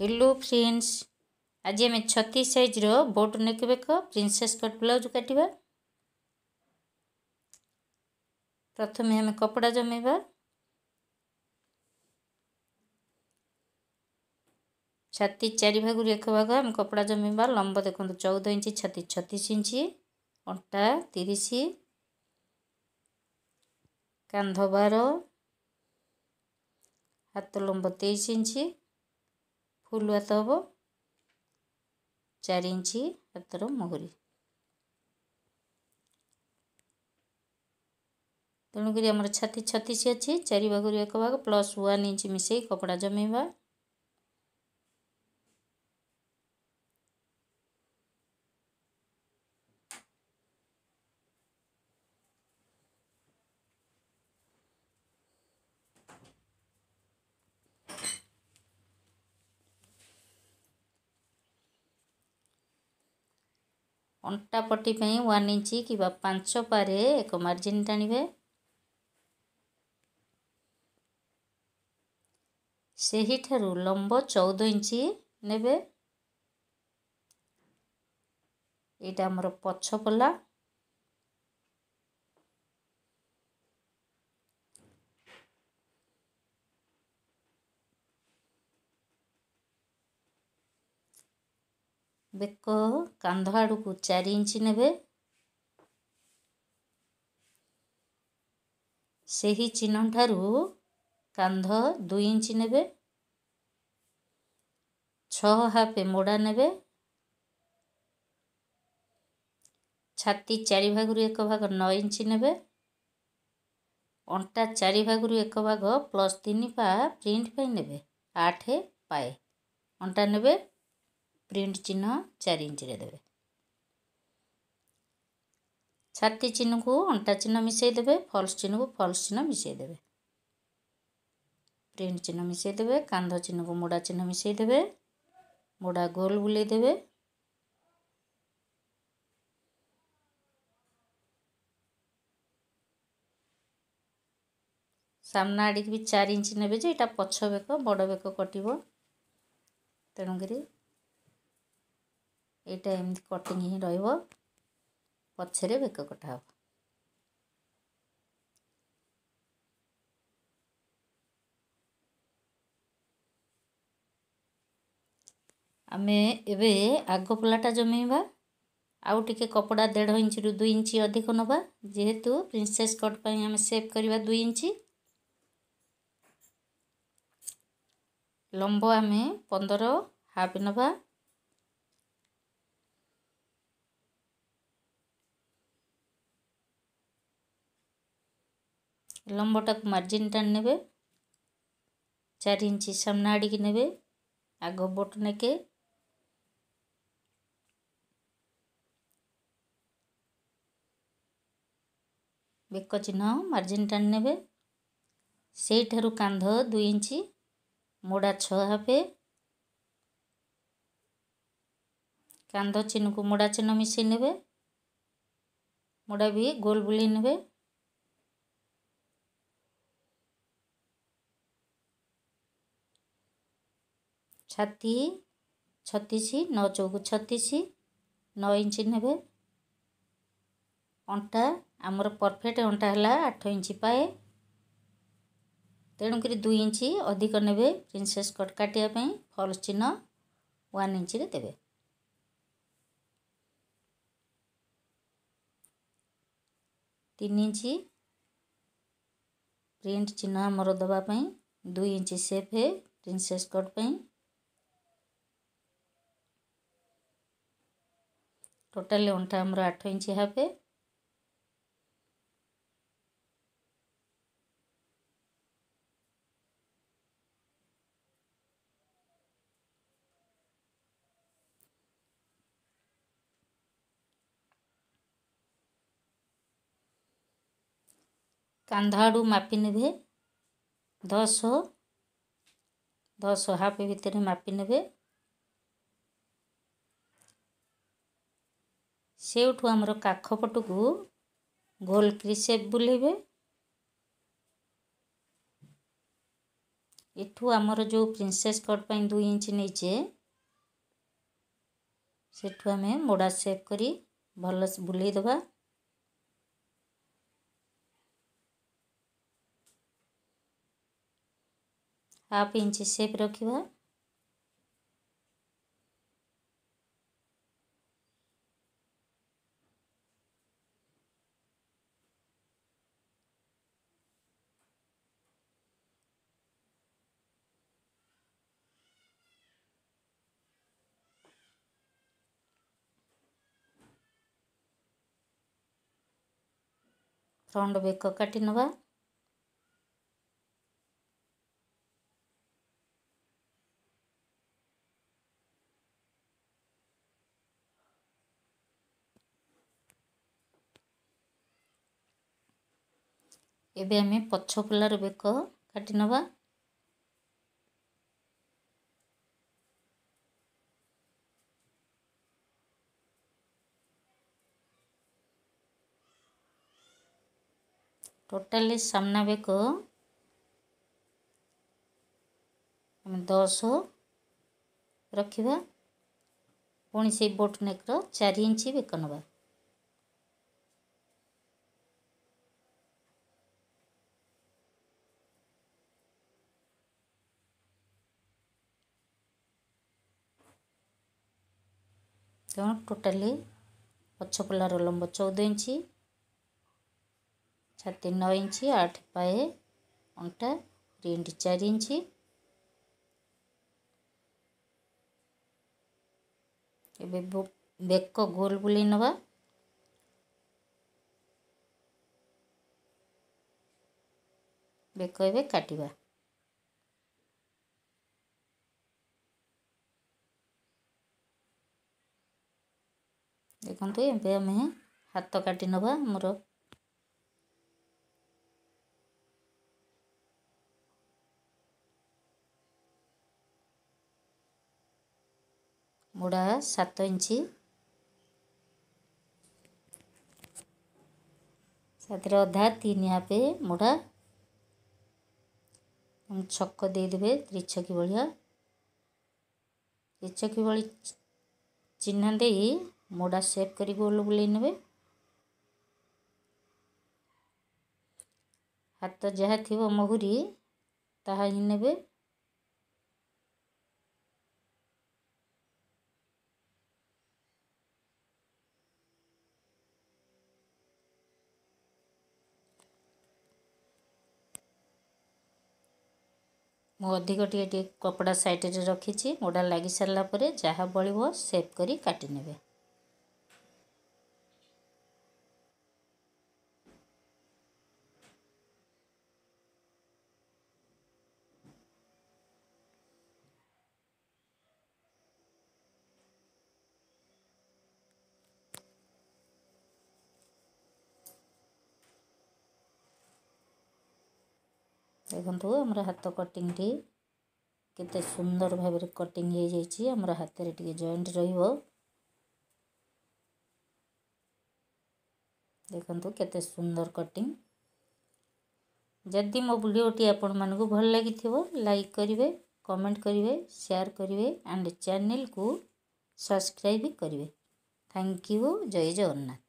hello friends ଆଜି ଆମେ ଛତିଶ ସାଇଜ୍ର ବୋଟ୍ ନେକ୍ ବେକ ପ୍ରିନ୍ସେସ୍ କଟ୍ ବ୍ଲାଉଜ୍ କାଟିବା ପ୍ରଥମେ ଆମେ କପଡ଼ା ଜମେଇବା ଛାତି ଚାରି ଭାଗରୁ ଏକ ଭାଗ ଆମେ କପଡ଼ା ଜମେଇବା ଲମ୍ବ ଦେଖନ୍ତୁ ଚଉଦ ଇଞ୍ଚି ଛାତି ଛତିଶ ଇଞ୍ଚି ଅଣ୍ଟା ତିରିଶ କାନ୍ଧ ବାର ହାତ ଲମ୍ବ ତେଇଶ ଇଞ୍ଚି ଫୁଲ୍ ହାତ ହେବ ଚାରି ଇଞ୍ଚି ହାତର ମୋହରି ତେଣୁକରି ଆମର ଛାତି ଛତିଶ ଅଛି ଚାରି ଭାଗରୁ ଏକ ଭାଗ ପ୍ଲସ୍ ୱାନ୍ ଇଞ୍ଚ୍ ମିଶାଇ କପଡ଼ା ଜମେଇବା ଅଣ୍ଟା ପଟି ପାଇଁ ୱାନ୍ ଇଞ୍ଚ କିମ୍ବା ପାଞ୍ଚ ପାରେ ଏକ ମାର୍ଜିନ୍ ଟାଣିବେ ସେହିଠାରୁ ଲମ୍ବ ଚଉଦ ଇଞ୍ଚ ନେବେ ଏଇଟା ଆମର ପଛ ପଲା ବେକ କାନ୍ଧ ଆଡ଼କୁ ଚାରି ଇଞ୍ଚ ନେବେ ସେହି ଚିହ୍ନଠାରୁ କାନ୍ଧ ଦୁଇ ଇଞ୍ଚ ନେବେ ଛଅ ହାପ ମୋଡ଼ା ନେବେ ଛାତି ଚାରି ଭାଗରୁ ଏକ ଭାଗ ନଅ ଇଞ୍ଚ ନେବେ ଅଣ୍ଟା ଚାରି ଭାଗରୁ ଏକ ଭାଗ ପ୍ଲସ୍ ତିନି ପା ପ୍ରିଣ୍ଟ ପାଇଁ ନେବେ ଆଠ ପାଏ ଅଣ୍ଟା ନେବେ ପ୍ରିଣ୍ଟ ଚିହ୍ନ ଚାରି ଇଞ୍ଚରେ ଦେବେ ଛାତି ଚିହ୍ନକୁ ଅଣ୍ଟା ଚିହ୍ନ ମିଶାଇ ଦେବେ ଫଲ୍ସ ଚିହ୍ନକୁ ଫଲ୍ସ ଚିହ୍ନ ମିଶାଇ ଦେବେ ପ୍ରିଣ୍ଟ ଚିହ୍ନ ମିଶାଇ ଦେବେ କାନ୍ଧ ଚିହ୍ନକୁ ମୋଡ଼ା ଚିହ୍ନ ମିଶାଇ ଦେବେ ମୋଡ଼ା ଗୋଲ ବୁଲେଇ ଦେବେ ସାମ୍ନା ଆଡ଼ିକି ବି ଚାରି ଇଞ୍ଚ ନେବେ ଯେ ଏଇଟା ପଛ ବେକ ବଡ଼ ବେକ କଟିବ ତେଣୁକରି ଏଇଟା ଏମିତି କଟିଙ୍ଗ ହିଁ ରହିବ ପଛରେ ବେକ କଟା ହେବ ଆମେ ଏବେ ଆଗ ପଲାଟା ଜମେଇବା ଆଉ ଟିକେ କପଡ଼ା ଦେଢ଼ ଇଞ୍ଚରୁ ଦୁଇ ଇଞ୍ଚ ଅଧିକ ନେବା ଯେହେତୁ ପ୍ରିନ୍ସେସ୍ କଟ୍ ପାଇଁ ଆମେ ସେଭ୍ କରିବା ଦୁଇ ଇଞ୍ଚ ଲମ୍ବ ଆମେ ପନ୍ଦର ହାଫ୍ ନେବା ଲମ୍ବଟାକୁ ମାର୍ଜିନ୍ ଟାଣି ନେବେ ଚାରି ଇଞ୍ଚି ସାମ୍ନା ଆଡ଼ିକି ନେବେ ଆଗ ବଟ ନେକେ ବେକ ଚିହ୍ନ ମାର୍ଜିନ୍ ଟାଣି ନେବେ ସେଇଠାରୁ କାନ୍ଧ ଦୁଇ ଇଞ୍ଚି ମୋଡ଼ା ଛଅ ହାପେ କାନ୍ଧ ଚିହ୍ନକୁ ମୋଡ଼ା ଚିହ୍ନ ମିଶାଇ ନେବେ ମୋଡ଼ା ବି ଗୋଲ ବୁଲେଇ ନେବେ ସାତି ଛତିଶି ନଅ ଚଉକୁ ଛତିଶି ନଅ ଇଞ୍ଚି ନେବେ ଅଣ୍ଟା ଆମର ପରଫେକ୍ଟ ଅଣ୍ଟା ହେଲା ଆଠ ଇଞ୍ଚି ପାଏ ତେଣୁକରି ଦୁଇ ଇଞ୍ଚି ଅଧିକ ନେବେ ପ୍ରିନ୍ସେସ୍ କଟ୍ କାଟିବା ପାଇଁ ଫଲ୍ସ ଚିହ୍ନ ୱାନ୍ ଇଞ୍ଚିରେ ଦେବେ ତିନି ଇଞ୍ଚି ପ୍ରିଣ୍ଟ ଚିହ୍ନ ଆମର ଦେବା ପାଇଁ ଦୁଇ ଇଞ୍ଚି ସେଫ୍ ପ୍ରିନ୍ସେସ୍ କଟ୍ ପାଇଁ টোটাল লেউনটা আমার আট ইঞ্চি হবে कांध मापी ने दस दस हाफ भितर मापी ने ସେଇଠୁ ଆମର କାଖ ପଟକୁ ଗୋଲ କରି ସେପ୍ ବୁଲେଇବେ ଏଠୁ ଆମର ଯେଉଁ ପ୍ରିନ୍ସେସ୍ କଟ୍ ପାଇଁ ଦୁଇ ଇଞ୍ଚ ନେଇଛେ ସେଠୁ ଆମେ ମୋଡ଼ା ସେପ୍ କରି ଭଲସେ ବୁଲେଇ ଦେବା ହାଫ୍ ଇଞ୍ଚ ସେପ୍ ରଖିବା ತೊಗೊಂಡ್ಬೇಕು ಕಟ್ಟಿನವ ଏବେ ଆମେ ପଛ ପଲାରେ ବେକ କାଟିନେବା ಟೋಟಲಿ ಸಣ್ಣಬೇಕು ଆମେ ଦଶ ରଖିବା ପୁଣି ସେଇ ବୋଟ୍ ନେକ୍ର ଚାରି ଇଞ୍ଚ ବେକ ନେବା ତେଣୁ ଟୋଟାଲି ପଛ ପଲାର ଲମ୍ବ ଚଉଦ ଇଞ୍ଚ ছাতি নয় ইঞ্চি আট পায়ে অংটা রিন্ডি চার ইঞ্চি এবে বেক গোল বুলি নেবা বেক এবে কাটিবা ଦେଖନ୍ତୁ ଏବେ ଆମେ ହାତ କାଟି ନେବା ଆମର মোড়া সাত ইঞ্চি সাথে অধা তিন হাফে মোড়া ছক দিয়ে ত্রিছকি ভা ত্রিছকি ভি চিহ্ন দিয়ে মোড়া সেপ করি গোল বুলাই নেবে হাত যা থিব মহুরি তাহা ହିଁ ନେବେ ମୁଁ ଅଧିକ ଟିକେ ଟିକେ କପଡ଼ା ସାଇଡ଼୍ରେ ରଖିଛି ମୋଟା ଲାଗିସାରିଲା ପରେ ଯାହା ବଳିବ ସେଭ୍ କରି କାଟିନେବେ देखु आम हाथ कटिंग के सुंदर भाव कटिंग आम हाथ में टे जेंट रखु केतर कटिंग जदि मो भिडी आपण मानक भल लगी लाइक करेंगे कमेंट करेंगे शेयर करेंगे एंड चैनल को सब्सक्राइब करेंगे थैंक यू जय जगन्नाथ